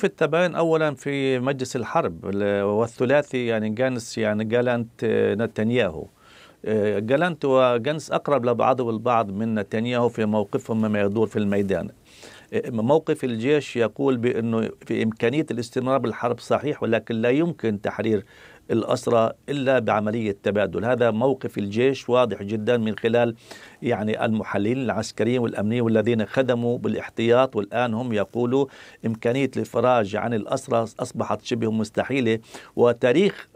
شوف التباين اولا في مجلس الحرب والثلاثي يعني جانس يعني جالانت آه، نتنياهو آه، جالانت وجانس اقرب لبعضهم البعض من نتنياهو في موقفهم مما يدور في الميدان آه، موقف الجيش يقول بانه في امكانيه الاستمرار بالحرب صحيح ولكن لا يمكن تحرير الأسرى إلا بعملية تبادل هذا موقف الجيش واضح جدا من خلال يعني المحللين العسكريين والأمنيين والذين خدموا بالاحتياط والآن هم يقولوا إمكانية الفراج عن الأسرى أصبحت شبه مستحيلة وتاريخ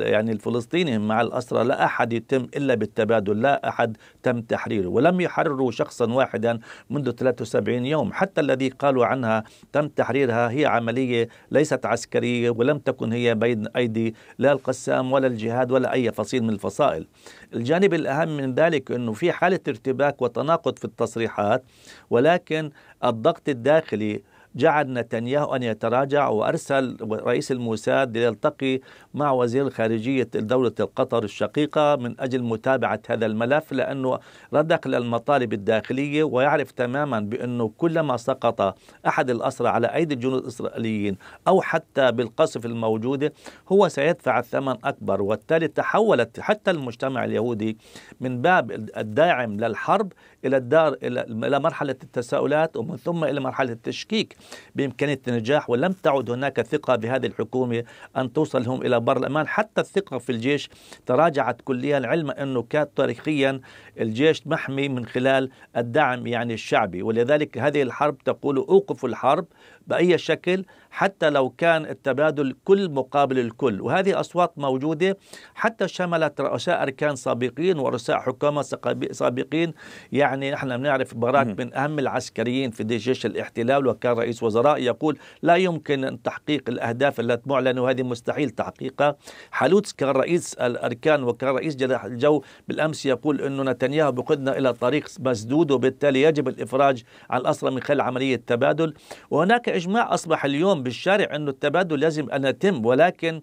يعني الفلسطيني مع الأسرى لا أحد يتم إلا بالتبادل لا أحد تم تحريره ولم يحرروا شخصا واحدا منذ 73 يوم حتى الذي قالوا عنها تم تحريرها هي عملية ليست عسكرية ولم تكن هي بين أيدي لا القسام ولا الجهاد ولا أي فصيل من الفصائل الجانب الأهم من ذلك أنه في حالة ارتباك وتناقض في التصريحات ولكن الضغط الداخلي جعل نتنياهو أن يتراجع وأرسل رئيس الموساد ليلتقي مع وزير خارجية دولة قطر الشقيقة من أجل متابعة هذا الملف لأنه ردق للمطالب الداخلية ويعرف تماما بأنه كلما سقط أحد الأسرى على أيدي الجنود الإسرائيليين أو حتى بالقصف الموجودة هو سيدفع الثمن أكبر وبالتالي تحولت حتى المجتمع اليهودي من باب الداعم للحرب إلى الدار إلى مرحلة التساؤلات ومن ثم إلى مرحلة التشكيك بإمكانية النجاح ولم تعد هناك ثقة بهذه الحكومة أن توصلهم إلى بر الأمان حتى الثقة في الجيش تراجعت كليا العلم أنه كان تاريخيا الجيش محمي من خلال الدعم يعني الشعبي ولذلك هذه الحرب تقول أوقفوا الحرب بأي شكل حتى لو كان التبادل كل مقابل الكل وهذه أصوات موجودة حتى شملت رؤساء أركان سابقين ورؤساء حكومة سابقين يعني احنا بنعرف باراك من أهم العسكريين في جيش الاحتلال وكان رئيس رئيس وزراء يقول لا يمكن تحقيق الأهداف التي معلنة وهذه مستحيل تحقيقها حالوتس كان رئيس الأركان وكان رئيس جناح الجو بالأمس يقول انه نتنياهو بقدنا إلى طريق مسدود وبالتالي يجب الإفراج عن الأسرى من خلال عملية تبادل وهناك إجماع أصبح اليوم بالشارع انه التبادل لازم أن يتم ولكن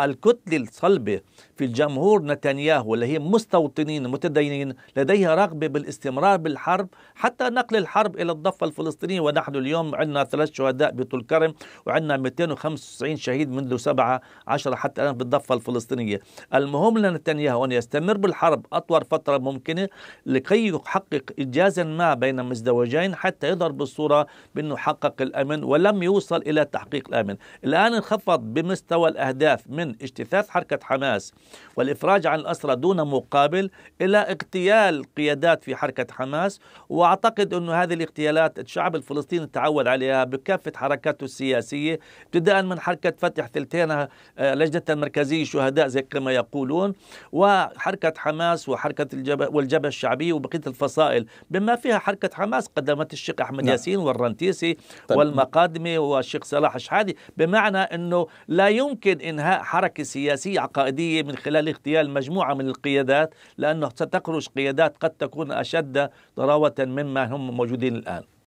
الكتلة الصلبة في الجمهور نتنياهو اللي هي مستوطنين متدينين لديها رغبة بالاستمرار بالحرب حتى نقل الحرب إلى الضفة الفلسطينية ونحن اليوم عندنا ثلاث شهداء بطول كرم وعندنا 295 شهيد منذ 17 حتى الآن بالضفة الفلسطينية المهم لنتنياهو أن يستمر بالحرب أطول فترة ممكنة لكي يحقق إنجازا ما بين مزدوجين حتى يظهر بالصورة بأنه حقق الأمن ولم يوصل إلى تحقيق الأمن الآن انخفض بمستوى الأهداف من اجتثاث حركة حماس والإفراج عن الأسرى دون مقابل إلى اغتيال قيادات في حركة حماس وأعتقد انه هذه الاغتيالات الشعب الفلسطيني تعود عليها بكافة حركاته السياسية ابتداء من حركة فتح ثلثينها آه، لجنة المركزية شهداء زي كما يقولون وحركة حماس وحركة الجبه والجبهة الشعبية وبقية الفصائل بما فيها حركة حماس قدمت الشيخ أحمد نعم. ياسين والرنتيسي طيب. والمقادمي والشيخ صلاح الشحادي بمعنى أنه لا يمكن إنهاء حركة سياسية عقائدية من خلال اغتيال مجموعة من القيادات لأنه ستخرج قيادات قد تكون أشد ضراوة مما هم موجودين الآن